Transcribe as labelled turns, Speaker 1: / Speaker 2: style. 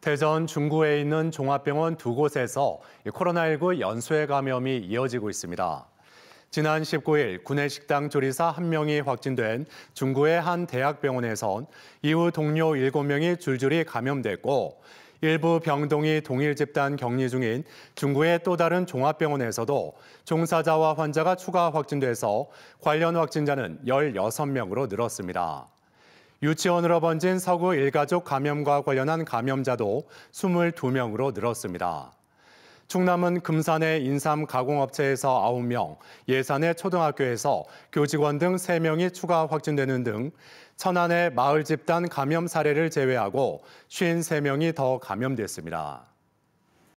Speaker 1: 대전 중구에 있는 종합병원 두 곳에서 코로나19 연쇄 감염이 이어지고 있습니다. 지난 19일 구내 식당 조리사 1명이 확진된 중구의 한 대학병원에선 이후 동료 7명이 줄줄이 감염됐고 일부 병동이 동일 집단 격리 중인 중구의 또 다른 종합병원에서도 종사자와 환자가 추가 확진돼서 관련 확진자는 16명으로 늘었습니다. 유치원으로 번진 서구 일가족 감염과 관련한 감염자도 22명으로 늘었습니다. 충남은 금산의 인삼 가공업체에서 9명, 예산의 초등학교에서 교직원 등 3명이 추가 확진되는 등 천안의 마을 집단 감염 사례를 제외하고 53명이 더 감염됐습니다.